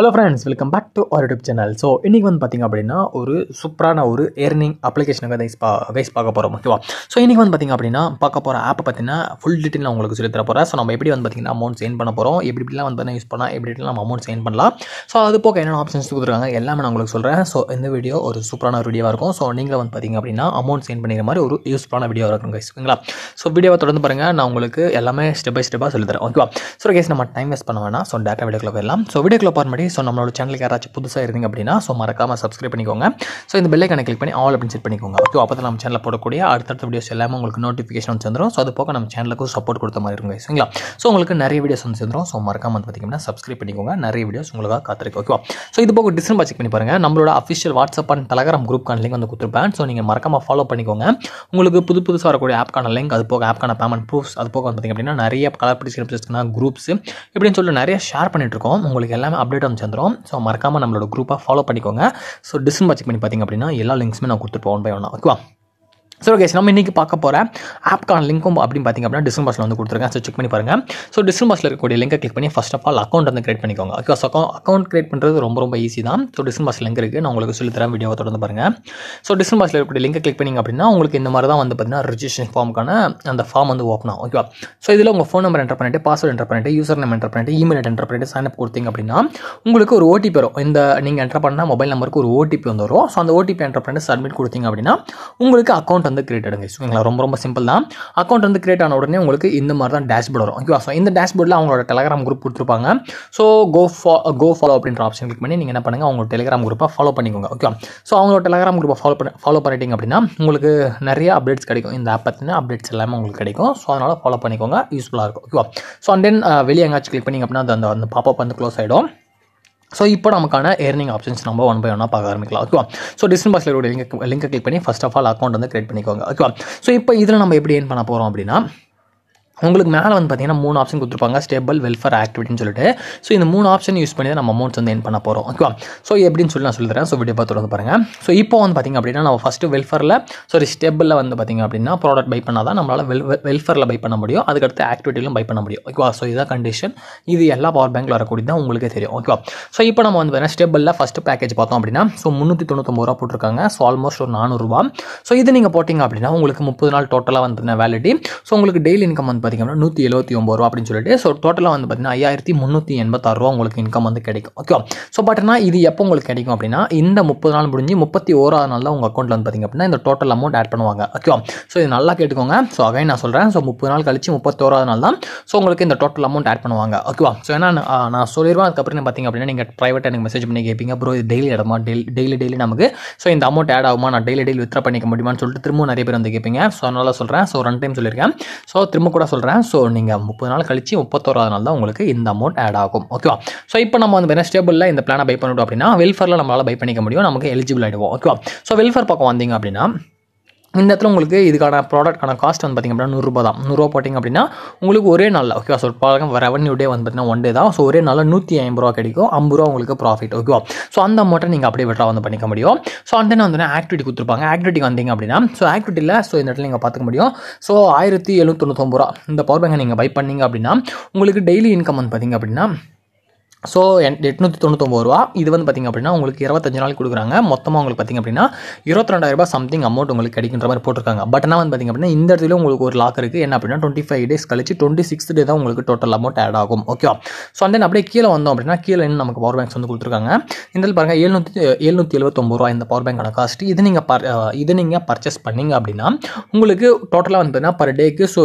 hello friends welcome back to our YouTube channel so இன்றைக்கி வந்து பார்த்திங்க அப்படின்னா ஒரு சூப்பரான ஒரு ஏர்னிங் அப்ளிகேஷனுக்கு வந்து பா கைஸ் பார்க்க போகிறோம் ஓகேவா ஸோ இன்றைக்கி வந்து பார்த்திங்க அப்படின்னா பார்க்க போகிற ஆப்பை பார்த்தீங்கன்னா ஃபுல் டீட்டெயில் நான் உங்களுக்கு சொல்லி தர போகிறேன் ஸோ நம்ம எப்படி வந்து பார்த்திங்கன்னா அமௌண்ட் சேன் பண்ண போகிறோம் எப்படி இப்படிலாம் வந்து யூஸ் பண்ணால் எப்படி இப்படிலாம் நம்ம அமௌண்ட் சேன் பண்ணலாம் ஸோ அது போக என்னென்ன ஆப்ஷன்ஸ் கொடுத்துருக்காங்க எல்லாமே நான் உங்களுக்கு சொல்கிறேன் ஸோ இந்த வீடியோ ஒரு சூப்பரான ஒரு வீடியோவாக இருக்கும் ஸோ நீங்கள் வந்து பார்த்திங்க அப்படின்னா அமௌண்ட் சேன் பண்ணிக்கிற மாதிரி ஒரு யூஸ்ஃபுல்லான வீடியோவாக இருக்கும் கைஸ் ஓகேங்களா ஸோ வீடியோவை தொடர்ந்து பாருங்கள் நான் உங்களுக்கு எல்லாமே ஸ்டெப் பை ஸ்டெப்பாக சொல்லித்தரேன் ஓகேவா ஸோ கேஸ் நம்ம டைம் வேஸ்ட் பண்ண வேணாம் ஸோ டேட்டா வீடியோக்குள்ள போயிடலாம் ஸோ வீடியோக்குள்ள போகிற மாதிரி ஸோ நம்மளோட சேனலுக்கு யாராச்சும் புதுசாக இருந்தீங்க அப்படின்னா ஸோ மறக்காமல் சப்ஸ்கிரைப் பண்ணிக்கோங்க ஸோ இந்த பெல்லைக்கான கிளிக் பண்ணி ஆல் அப்படின்னு செட் பண்ணிக்கோங்க ஓகே அப்போ தான் நம்ம சேனலில் போடக்கூடிய அடுத்தடுத்த வீடியோஸ் எல்லாமே உங்களுக்கு நோட்டிஃபிகேஷன் வந்து வந்துடும் ஸோ அது போக நம்ம சேனலுக்கு சப்போர்ட் கொடுத்த மாதிரி இருக்கும் சரிங்களா ஸோ உங்களுக்கு நிறைய வீடியோஸ் வந்து சேர்ந்துடும் ஸோ மறக்காமல் வந்து பார்த்திங்கன்னா சப்ஸ்கிரைப் பண்ணிக்கோங்க நிறைய வீடியோஸ் உங்களுக்காக காத்திருக்கு ஓகேவா ஸோ இது போக டிஸ்கிரிப் செக் பண்ணி பாருங்கள் நம்மளோட அஃபிஷியல் வாட்ஸ்அப் அண்ட் டெலகிராம் குரூப்கான லிங்க் வந்து கொடுத்துருப்பேன் ஸோ நீங்கள் மறக்காமல் ஃபாலோ பண்ணிக்கோங்க உங்களுக்கு புது புதுசாக வரக்கூடிய ஆப்கான லிங்க் அது போக ஆப்கான பேமெண்ட் ப்ரூஃப்ஸ் அது போக வந்து பார்த்திங்க அப்படின்னா நிறைய கலர் பிடிச்சிருக்கா குரூப்ஸ் இப்படின்னு சொல்லிட்டு நிறைய ஷேர் பண்ணிட்டு இருக்கோம் உங்களுக்கு எல்லாமே அப்டேட் டெலிகிராம் வந்துடும் ஸோ மறக்காமல் நம்மளோட குரூப்பாக ஃபாலோ பண்ணிக்கோங்க ஸோ டிஸ்கிரிப்ஷன் பண்ணி பார்த்திங்க அப்படின்னா எல்லா லிங்க்ஸுமே நான் கொடுத்துருப்போம் ஒன் பை ஒன்றா ஓகேவா ஸோ ஓகே நம்ம இன்றைக்கி பார்க்க போகிற ஆப்கான லிங்க்கும் அப்படின்னு பார்த்திங்க அப்படின்னா டிஸ்கிரிப் வந்து கொடுத்துருக்கேன் ஸோ செக் பண்ணி பாருங்கள் ஸோ டிஸ்கிரிப் பாஸில் இருக்கக்கூடிய லிங்க்கை கிளிக் பண்ணி ஃபஸ்ட் ஆஃப் ஆல் அக்கௌண்ட் வந்து கிரியேட் பண்ணிக்கோங்க ஓகே அக்கௌண்ட் அக்கௌண்ட் கிரியேட் பண்ணுறது ரொம்ப ரொம்ப ஈஸி தான் ஸோ டிஸ்கிரிப் பாக்ஸ் லிங்க் இருக்குது நான் உங்களுக்கு சொல்லி தரேன் வீடியோவை தொடர்ந்து பாருங்கள் ஸோ டிஸ்கிரிப் பாக்ஸில் இருக்கக்கூடிய லிங்கை கிளிக் பண்ணிங்க அப்படின்னா உங்களுக்கு இந்த மாதிரி தான் வந்து பார்த்திங்கன்னா ரிஜிஸ்ட்ரேஷன் ஃபார்முக்கான அந்த ஃபார்ம் வந்து ஓப்பன் ஆகும் ஓகேவா ஸோ இதில் உங்கள் ஃபோன் நம்பர் என்டர் பண்ணிட்டு பாஸ்வேர்ட் என்டர் பண்ணிட்டு யூசர் நேம் என்டர் பண்ணிட்டு இமெயில் என்டர் பண்ணிட்டு சைன் அப் கொடுத்தீங்க அப்படின்னா உங்களுக்கு ஒரு ஓடிபி வரும் இந்த நீங்கள் என்டர் பண்ணால் மொபைல் நம்பருக்கு ஒரு ஓடிபி வந்து வரும் ஸோ அந்த ஓடிபி என்டர் பண்ணிட்டு சப்மிட் கொடுத்தீங்க அப்படின்னா உங்களுக்கு அக்கௌண்ட் அக்கௌண்ட் வந்து கிரியேட் ஆகுங்க ஓகேங்களா ரொம்ப ரொம்ப சிம்பிள் தான் அக்கௌண்ட் வந்து கிரியேட் ஆன உடனே உங்களுக்கு இந்த மாதிரி தான் டேஷ்போர்ட் வரும் ஓகேவா ஸோ இந்த டேஷ்போர்டில் அவங்களோட டெலகிராம் குரூப் கொடுத்துருப்பாங்க so go fo go follow அப்படின்ற ஆப்ஷன் கிளிக் பண்ணி நீங்கள் என்ன பண்ணுங்க அவங்களோட டெலிகிராம் குரூப்பை ஃபாலோ பண்ணிக்கோங்க ஓகேவா ஸோ அவங்களோட டெலிகிராம் குரூப்பை ஃபாலோ பண்ணி ஃபாலோ பண்ணிட்டீங்க அப்படின்னா உங்களுக்கு நிறைய அப்டேட்ஸ் கிடைக்கும் இந்த ஆப் பற்றின அப்டேட்ஸ் எல்லாமே உங்களுக்கு கிடைக்கும் ஸோ அதனால் ஃபாலோ பண்ணிக்கோங்க யூஸ்ஃபுல்லாக இருக்கும் ஓகேவா ஸோ அண்ட் தென் வெளியே எங்காச்சும் கிளிக் பண்ணிங்க அப்படின்னா அந்த அந்த பாப்பப் வந்து க்ளோஸ் ஆகிடும் ஸோ இப்போ நமக்கான ஏர்னிங் ஆப்ஷன்ஸ் நம்ம ஒன் பை ஒன்னாக பார்க்க ஆரம்பிக்கலாம் ஓகேவா ஸோ டிஸ்டன் பாக்ஸில் இருக்கக்கூடிய லிங்க் லிங்க்கை கிளிக் பண்ணி ஃபஸ்ட் ஆஃப் ஆல் அக்கௌண்ட் வந்து கிரியேட் பண்ணிக்கோங்க ஓகேவா ஸோ இப்போ இதில் நம்ம எப்படி ஏன் பண்ண போகிறோம் அப்படின்னா உங்களுக்கு மேலே வந்து பார்த்தீங்கன்னா மூணு ஆப்ஷன் கொடுத்துருப்பாங்க ஸ்டேபிள் வெல்ஃபேர் ஆக்டிவிட்டின்னு சொல்லிட்டு ஸோ இந்த மூணு ஆப்ஷன் யூஸ் பண்ணி தான் நம்ம அமௌண்ட்ஸ் வந்து என் பண்ண போகிறோம் ஓகேவா ஸோ எப்படின்னு சொல்லி நான் சொல்லித்தரேன் ஸோ வீடியோ பார்த்து தொடர்ந்து பாருங்க ஸோ இப்போ வந்து பார்த்திங்க அப்படின்னா நம்ம ஃபஸ்ட்டு வெல்ஃபேரில் சாரி ஸ்டேபிளில் வந்து பார்த்திங்க அப்படின்னா ப்ராடக்ட் பை பண்ணால் தான் நம்மளால் வெல் வெல்ஃபேரில் பை பண்ண முடியும் அதுக்கடுத்து ஆக்டிவிட்டிலும் பை பண்ண முடியும் ஓகேவா ஸோ இதான் கண்டிஷன் இது எல்லா பவர் பேங்க்கில் வரக்கூடிய தான் உங்களுக்கே தெரியும் ஓகேவா ஸோ இப்போ நம்ம வந்து பார்த்தீங்கன்னா ஸ்டேபிளில் ஃபஸ்ட்டு பேக்கேஜ் பார்த்தோம் அப்படின்னா ஸோ முந்நூற்றி தொண்ணூத்தொம்பது ரூபா போட்டிருக்காங்க ஸோ ஆல்மோஸ்ட் ஒரு நானூறுரூவா ஸோ இது நீங்கள் போட்டிங்க அப்படின்னா உங்களுக்கு முப்பது நாள் டோட்டலாக வந்து வேலிட்டி ஸோ உங்களுக்கு டெய்லி இன்கம் வந்து பார்த்திங்கன்னா நூற்றி எழுபத்தி ஒம்பது ரூபா அப்படின்னு சொல்லிட்டு ஸோ டோட்டலாக வந்து பார்த்திங்கன்னா ஐயாயிரத்தி முந்நூற்றி ரூபா உங்களுக்கு இன்கம் வந்து கிடைக்கும் ஓகே ஸோ பட் ஆனால் இது எப்போ உங்களுக்கு கிடைக்கும் அப்படின்னா இந்த முப்பது நாள் முடிஞ்சு முப்பத்தி ஓராவது தான் உங்கள் அக்கௌண்ட்டில் வந்து பார்த்திங்க அப்படின்னா இந்த டோட்டல் அமௌண்ட் ஆட் பண்ணுவாங்க ஓகே ஸோ இது நல்லா கேட்டுக்கோங்க ஸோ அகைன் நான் சொல்கிறேன் ஸோ முப்பது நாள் கழிச்சு முப்பத்தோராவது நாள் தான் ஸோ உங்களுக்கு இந்த டோட்டல் அமௌண்ட் ஆட் பண்ணுவாங்க ஓகேவா ஸோ ஏன்னா நான் சொல்லிடுவேன் அதுக்கப்புறம் பார்த்திங்க அப்படின்னா நீங்கள் ப்ரைவேட்டாக எனக்கு மெசேஜ் பண்ணி கேட்பீங்க ப்ரோ இது டெய்லி இடமா டெய்லி டெய்லி டெய்லி நமக்கு ஸோ இந்த அமௌண்ட் ஆட் ஆகுமா நான் டெய்லி டெய்லி வித்ரா பண்ணிக்க முடியுமான்னு சொல்லிட்டு திரும்பவும் நிறைய பேர் வந்து கேட்பீங்க ஸோ அதனால் சொல்கிறேன் ஸோ ரெண்டு டைம் சொல்லியிருக்கேன் ஸோ திரும்ப கூட சொல்கிறேன் சொல்கிறேன் ஸோ நீங்கள் முப்பது நாள் கழிச்சு முப்பத்தோராது நாள் தான் உங்களுக்கு இந்த அமௌண்ட் ஆட் ஆகும் ஓகேவா ஸோ இப்போ நம்ம வந்து வெனஸ்டேபிளில் இந்த பிளானை பை பண்ணிட்டோம் அப்படின்னா வெல்ஃபேரில் நம்மளால் பை பண்ணிக்க முடியும் நமக்கு எலிஜிபிள் ஆகிடுவோம் ஓகேவா ஸோ வெல்ஃபேர் பக்கம் வந்தீங்க அப்படின்னா இந்த இடத்துல உங்களுக்கு இதுக்கான ப்ராடக்ட்கான காஸ்ட் வந்து பார்த்திங்க அப்படின்னா நூறுரூபா தான் நூறுரூவா போட்டிங்க அப்படின்னா உங்களுக்கு ஒரே நாளில் ஓகேவா ஸோ பழக்கம் ரெவன்யூ டே வந்து பார்த்திங்கன்னா ஒன் டே தான் ஸோ ஒரே நாளில் நூற்றி ஐம்பது ரூபா கிடைக்கும் ஐம்பது ரூபா உங்களுக்கு ப்ராஃபிட் ஓகேவா ஸோ அந்த அமௌண்ட்டை நீங்கள் அப்படியே விட்ரா வந்து பண்ணிக்க முடியும் ஸோ அந்த வந்து ஆக்டிவிட்டி கொடுத்துருப்பாங்க ஆக்டிவிட்டி வந்தீங்க அப்படின்னா ஸோ ஆக்டிவிட்டியில் ஸோ இந்த இடத்துல நீங்கள் பார்த்துக்க முடியும் ஸோ ஆயிரத்தி எழுநூற்றி தொண்ணூத்தொம்பது ரூபா இந்த பவர் பேங்கை நீங்கள் பை பண்ணிங்க அப்படின்னா உங்களுக்கு டெய்லி இன்கம் வந்து பார்த்திங்க அப்படின்னா ஸோ எட்நூற்றி தொண்ணூத்தொம்பது ரூபா இது வந்து பார்த்திங்க அப்படின்னா உங்களுக்கு இருபத்தஞ்சு நாள் கொடுக்குறாங்க மொத்தமாக உங்களுக்கு பார்த்திங்க அப்படின்னா இருபத்தி ரெண்டாயிரரூபா சம்திங் அமௌண்ட் உங்களுக்கு கிடைக்கின்ற மாதிரி போட்டிருக்காங்க பட் என்ன வந்து பார்த்திங்க அப்படின்னா இந்த இடத்துல உங்களுக்கு ஒரு லாக் இருக்குது என்ன அப்படின்னா டுவெண்ட்டி ஃபைவ் டேஸ் கழிச்சு டுவெண்ட்டி சிக்ஸ்த் டே தான் உங்களுக்கு டோட்டல் அமௌண்ட் ஆட் ஆகும் ஓகே ஸோ அந்த தென் அப்படியே கீழே வந்தோம் அப்படின்னா கீழே இன்னும் நமக்கு பவர் பேங்க்ஸ் வந்து கொடுத்துருக்காங்க இந்த பாருங்கள் எழுநூற்றி எழுநூற்றி எழுபத்தொம்பது ரூபா இந்த பவர் பேங்க்கான காஸ்ட் இது நீங்கள் பர் இது நீங்கள் பர்ச்சேஸ் பண்ணிங்க அப்படின்னா உங்களுக்கு டோட்டலாக வந்து பார்த்தீங்கன்னா பர் டேக்கு ஸோ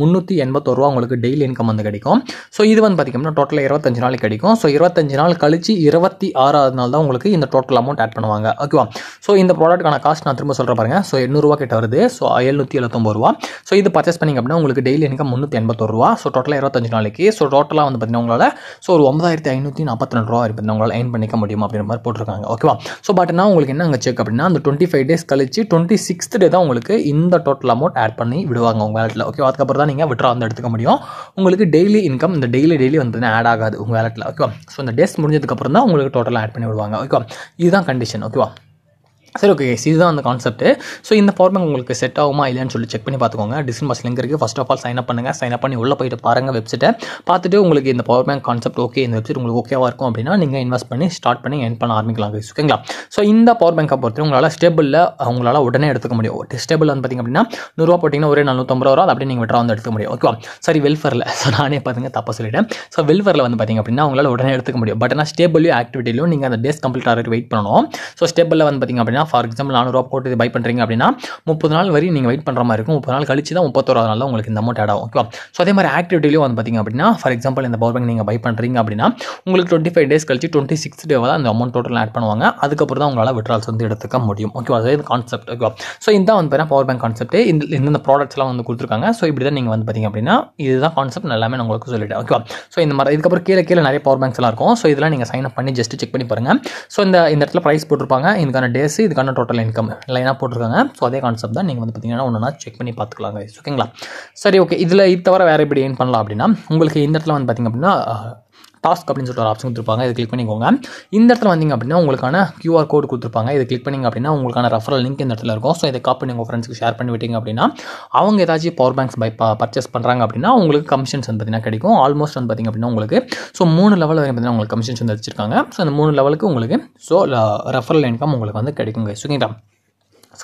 முந்நூற்றி எண்பத்தோருவா உங்களுக்கு டெய்லி இன்கம் வந்து கிடைக்கும் ஸோ இது வந்து பார்த்திங்க அப்படின்னா டோட்டலாக இருபத்தஞ்சு நாளைக்கு கிடைக்கும் ஸோ இருபத்தஞ்சு நாள் கழிச்சு இருபத்தி ஆறாவது நாள் தான் உங்களுக்கு இந்த டோட்டல் அமௌண்ட் ஆட் பண்ணுவாங்க ஓகேவா ஸோ இந்த ப்ராடக்ட்டுக்கான காஸ்ட் நான் திரும்ப சொல்கிற பாருங்கள் ஸோ எண்ணூறுவா கிட்ட வருது ஸோ எழுநூற்றி எழுபத்தொம்பது ரூபா ஸோ இது பர்ச்சேஸ் பண்ணிங்க அப்படின்னா உங்களுக்கு டெய்லி இன்கம் முந்நூற்றி எண்பத்தொரு ரூபா ஸோ டோட்டலாக இருபத்தஞ்சு நாளைக்கு ஸோ டோட்டலாக வந்து பார்த்தீங்கன்னா உங்களால் ஸோ ஒரு ஒன்பதாயிரத்தி ஐநூற்றி நாற்பத்தி ரெண்டு ரூபா பார்த்தீங்கன்னா உங்களால் எயின் பண்ணிக்க முடியும் அப்படின்ற மாதிரி போட்டிருக்காங்க ஓகேவா ஸோ பட் நான் உங்களுக்கு என்ன அங்கே செக் அப்படின்னா அந்த டுவெண்ட்டி ஃபைவ் டேஸ் கழிச்சு டுவெண்ட்டி சிக்ஸ்த் டே தான் உங்களுக்கு இந்த டோட்டல் அமௌண்ட் ஆட் பண்ணி விடுவாங்க உங்கள் வேலட்டில் ஓகே அதுக்கப்புறம் தான் நீங்கள் விட்ரா வந்து எடுத்துக்க முடியும் உங்களுக்கு டெய்லி இன்கம் இந்த டெய்லி டெய்லி வந்து ஆட் ஆகாது உங்கள் வேலட்டில் ஓகேவா ஸோ இந்த டெஸ்ட் முடிஞ்சதுக்கப்புறம் தான் உங்களுக்கு டோட்டலாக ஆட் பண்ணி விடுவாங்க ஓகேவா இதுதான் கண்டிஷன் ஓகேவா சரி ஓகே இதுதான் அந்த கான்செப்ட் ஸோ இந்த ஃபார்மேட் உங்களுக்கு செட் ஆகுமா இல்லைன்னு சொல்லி செக் பண்ணி பார்த்துக்கோங்க டிஸ்கிரிப் பாக்ஸ் லிங்க் இருக்குது first of all sign up பண்ணுங்கள் சைன் அப் பண்ணி உள்ளே போயிட்டு பாருங்கள் வெப்சைட்டை பார்த்துட்டு உங்களுக்கு இந்த பவர் பேங்க் கான்செப்ட் ஓகே இந்த வெப்சைட் உங்களுக்கு ஓகேவாக இருக்கும் அப்படின்னா நீங்கள் இன்வெஸ்ட் பண்ணி ஸ்டார்ட் பண்ணி என் பண்ண ஆரம்பிக்கலாம் ஓகேங்களா ஸோ இந்த பவர் பேங்க்கை பொறுத்தவரை உங்களால் ஸ்டேபிளில் உங்களால் உடனே எடுத்துக்க முடியும் ஸ்டேபிள் வந்து பார்த்திங்க அப்படின்னா நூறுரூவா போட்டிங்கன்னா ஒரே நானூற்றம்பது ரூபா அப்படியே நீங்கள் விட்டுற வந்து எடுத்துக்க முடியும் ஓகேவா சரி வெல்ஃபேரில் ஸோ நானே பார்த்துங்க தப்பாக சொல்லிவிட்டேன் ஸோ வெல்ஃபேரில் வந்து பார்த்திங்க அப்படின்னா உங்களால் உடனே எடுத்துக்க முடியும் பட் ஆனால் ஸ்டேபிளையும் ஆக்டிவிட்டிலையும் நீங்கள் அந்த டேஸ் கம்ப்ளீட் ஆகிட்டு வெயிட் பண்ணணும் ஸோ ஸ்டேபிளில் வந்து பார்த்திங்க அப்படின்னா அப்படின்னா ஃபார் எக்ஸாம்பிள் நானூறுரூவா போட்டு பை பண்ணுறீங்க அப்படின்னா முப்பது நாள் வரை நீங்கள் வெயிட் பண்ணுற மாதிரி இருக்கும் முப்பது நாள் கழிச்சு தான் முப்பத்தோராது நாள் உங்களுக்கு இந்த அமௌண்ட் ஆட் ஆகும் ஓகேவா ஸோ அதே மாதிரி ஆக்டிவிட்டிலையும் வந்து பார்த்திங்க அப்படின்னா ஃபார் எக்ஸாம்பிள் இந்த பவர் பேங்க் நீங்கள் பை பண்ணுறீங்க அப்படின்னா உங்களுக்கு டுவெண்ட்டி ஃபைவ் டேஸ் கழிச்சு டுவெண்ட்டி சிக்ஸ் டேவாக தான் அந்த அமௌண்ட் டோட்டல் ஆட் பண்ணுவாங்க அதுக்கப்புறம் தான் உங்களால் விட்ரால்ஸ் வந்து எடுத்துக்க முடியும் ஓகேவா அதே கான்செப்ட் ஓகேவா ஸோ இந்த வந்து பார்த்தா பவர் பேங்க் கான்செப்ட் இந்த இந்தந்த ப்ராடக்ட்ஸ்லாம் வந்து கொடுத்துருக்காங்க ஸோ இப்படி தான் நீங்கள் வந்து பார்த்திங்க அப்படின்னா இதுதான் கான்செப்ட் எல்லாமே நான் உங்களுக்கு சொல்லிட்டேன் ஓகேவா ஸோ இந்த மாதிரி இதுக்கப்புறம் கீழே கீழே நிறைய பவர் பேங்க்ஸ்லாம் இருக்கும் ஸோ இதெல்லாம் நீங்கள் சைன் அப் பண்ணி ஜஸ்ட் செக் பண்ணி பாருங்கள் ஸோ இந்த இந்த இடத்துல ப்ரைஸ் போட்டிருப்பாங்க இதுக்கான டேஸ் இதுக்கான டோட்டல் இன்கம் லைனாக போட்டிருக்காங்க ஸோ அதே கான்செப்ட் தான் நீங்கள் வந்து பார்த்தீங்கன்னா ஒன்றுனா செக் பண்ணி பார்த்துக்கலாங்க ஓகேங்களா சரி ஓகே இதில் இது தவிர வேறு எப்படி ஏன் பண்ணலாம் அப்படின்னா உங்களுக்கு இந்த இடத்துல வந்து பார்த்திங்க அப்படின்னா டாஸ்க் அப்படின்னு சொல்லிட்டு ஒரு ஆப்ஷன் கொடுத்துருப்பாங்க இதை கிளிக் பண்ணிக்கோங்க இந்த இடத்துல வந்தீங்க அப்படின்னா உங்களுக்கான கியூஆர் கோடு கொடுத்துருப்பாங்க இதை கிளிக் பண்ணிங்க அப்படின்னா உங்களுக்கான ரெஃபரல் லிங்க் இந்த இடத்துல இருக்கும் ஸோ இதை காப்பி உங்கள் ஃப்ரெண்ட்ஸுக்கு ஷேர் பண்ணி விட்டீங்க அப்படின்னா அவங்க ஏதாச்சும் பவர் பேங்க்ஸ் பை பர்ச்சேஸ் பண்ணுறாங்க அப்படின்னா உங்களுக்கு கமிஷன்ஸ் வந்து பார்த்தீங்கன்னா கிடைக்கும் ஆல்மோஸ்ட் வந்து பார்த்திங்க அப்படின்னா உங்களுக்கு ஸோ மூணு லெவல் வரைக்கும் பார்த்திங்கன்னா உங்களுக்கு கமிஷன்ஸ் வந்து வச்சிருக்காங்க ஸோ அந்த மூணு லெவலுக்கு உங்களுக்கு ஸோ ரெஃபரல் இன்கம் உங்களுக்கு வந்து கிடைக்குங்க சரிங்களா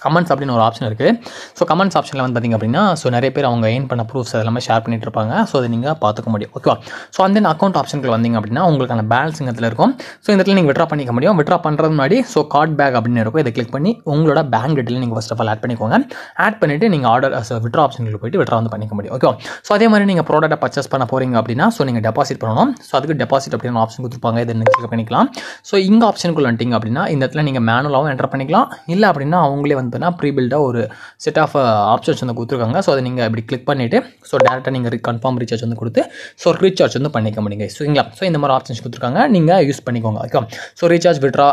கமெண்ட்ஸ் அப்படின்னு ஒரு ஆப்ஷன் இருக்குது ஸோ கமெண்ட்ஸ் ஆப்ஷனில் வந்து பார்த்திங்க அப்படின்னா ஸோ நிறைய பேர் அவங்க ஏன் பண்ண ப்ரூஃப்ஸ் அதெல்லாமே ஷேர் பண்ணிட்டு இருப்பாங்க ஸோ அதை நீங்கள் பார்த்துக்க முடியும் ஓகேவா ஸோ அந்த அக்கௌண்ட் ஆப்ஷனுக்கு வந்தீங்க அப்படின்னா உங்களுக்கான பேலன்ஸ் இடத்துல இருக்கும் ஸோ இந்த இடத்துல நீங்கள் விட்ரா பண்ணிக்க முடியும் விட்ரா பண்ணுறது முன்னாடி ஸோ கார்ட் பேக் அப்படின்னு இருக்கும் இதை கிளிக் பண்ணி உங்களோட பேங்க் டீட்டெயில் நீங்கள் ஃபஸ்ட் ஆஃப் ஆல் ஆட் பண்ணிக்கோங்க ஆட் பண்ணிவிட்டு நீங்கள் ஆர்டர் விட்ரா ஆப்ஷனுக்கு போய்ட்டு விட்ரா வந்து பண்ணிக்க முடியும் ஓகேவா ஸோ அதே மாதிரி நீங்கள் ப்ராடக்ட்டை பர்ச்சேஸ் பண்ண போகிறீங்க அப்படின்னா ஸோ நீங்கள் டெபாசிட் பண்ணணும் ஸோ அதுக்கு டெபாசிட் அப்படின்னு ஆப்ஷன் கொடுத்துருப்பாங்க இதை நீங்கள் கிளிக் பண்ணிக்கலாம் ஸோ இங்கே ஆப்ஷனுக்குள்ள வந்துட்டிங்க அப்படின்னா இந்த இடத்துல நீங்கள் மேனுவலாகவும் என்டர் பண்ணிக்கலாம் இல்லை அப்படின்னா அவங்களே வந்து அனுப்புனா ப்ரீபில்டாக ஒரு செட் ஆஃப் ஆப்ஷன்ஸ் வந்து கொடுத்துருக்காங்க ஸோ அதை நீங்கள் இப்படி கிளிக் பண்ணிவிட்டு ஸோ டேரெக்டாக நீங்கள் கன்ஃபார்ம் ரீசார்ஜ் வந்து கொடுத்து ஸோ ரீசார்ஜ் வந்து பண்ணிக்க முடியுங்க சரிங்களா ஸோ இந்த மாதிரி ஆப்ஷன்ஸ் கொடுத்துருக்காங்க நீங்கள் யூஸ் பண்ணிக்கோங்க okay so recharge withdraw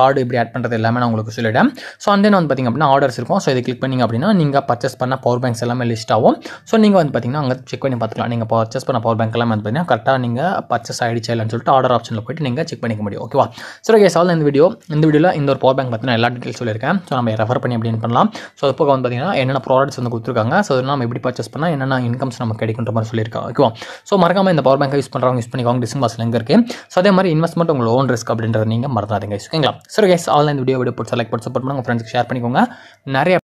card இப்படி ஆட் பண்ணுறது எல்லாமே நான் உங்களுக்கு சொல்லிவிட்டேன் ஸோ அண்ட் தென் வந்து பார்த்திங்க அப்படின்னா ஆர்டர்ஸ் இருக்கும் ஸோ இதை கிளிக் பண்ணிங்க அப்படின்னா நீங்கள் பர்ச்சேஸ் பண்ண பவர் பேங்க்ஸ் எல்லாமே லிஸ்ட் ஆகும் ஸோ நீங்கள் வந்து பார்த்திங்கன்னா அங்கே செக் பண்ணி பார்த்துக்கலாம் நீங்கள் பர்ச்சேஸ் பண்ண பவர் பேங்க் எல்லாமே வந்து பார்த்திங்கன்னா கரெக்டாக நீங்கள் பர்ச்சேஸ் ஆகிடுச்சு இல்லைன்னு சொல்லிட்டு ஆர்டர் ஆப்ஷனில் போய்ட்டு நீங்கள் செக் பண்ணிக்க முடியும் ஓகேவா சரி ஓகே சால் இந்த வீடியோ இந்த வீடியோவில் இந்த ஒரு பவர் பேங்க் பார்த்தீங்கன்னா எல்லா டீட்டெயில்ஸ் சொல்லியிருக்கேன் ஸோ நம்ம ரெஃபர் ஆர்டர் பண்ணி பண்ணலாம் ஸோ அப்போ வந்து பார்த்திங்கன்னா என்னென்ன ப்ராடக்ட்ஸ் வந்து கொடுத்துருக்காங்க ஸோ அதெல்லாம் நம்ம எப்படி பர்ச்சேஸ் பண்ணால் என்னென்ன இன்கம்ஸ் நமக்கு கிடைக்குன்ற மாதிரி சொல்லியிருக்காங்க ஓகேவா ஸோ மறக்காம இந்த பவர் பேங்க் யூஸ் பண்ணுறவங்க யூஸ் பண்ணிக்கோங்க டிசிங் பாஸ்ல எங்கே இருக்குது ஸோ அதே மாதிரி இன்வெஸ்ட்மெண்ட் உங்களுக்கு ஓன் ரிஸ்க் அப்படின்றத நீங்கள் மறந்துடாதீங்க ஓகேங்களா சரி கேஸ் ஆன்லைன் வீடியோ வீடியோ போட்டு லைக் போட்டு சப்போர்ட் பண்ணுங்க உங்கள் ஃப்ரெண்ட்ஸ்க்கு ஷேர் பண்ணிக்கோங்க நிறைய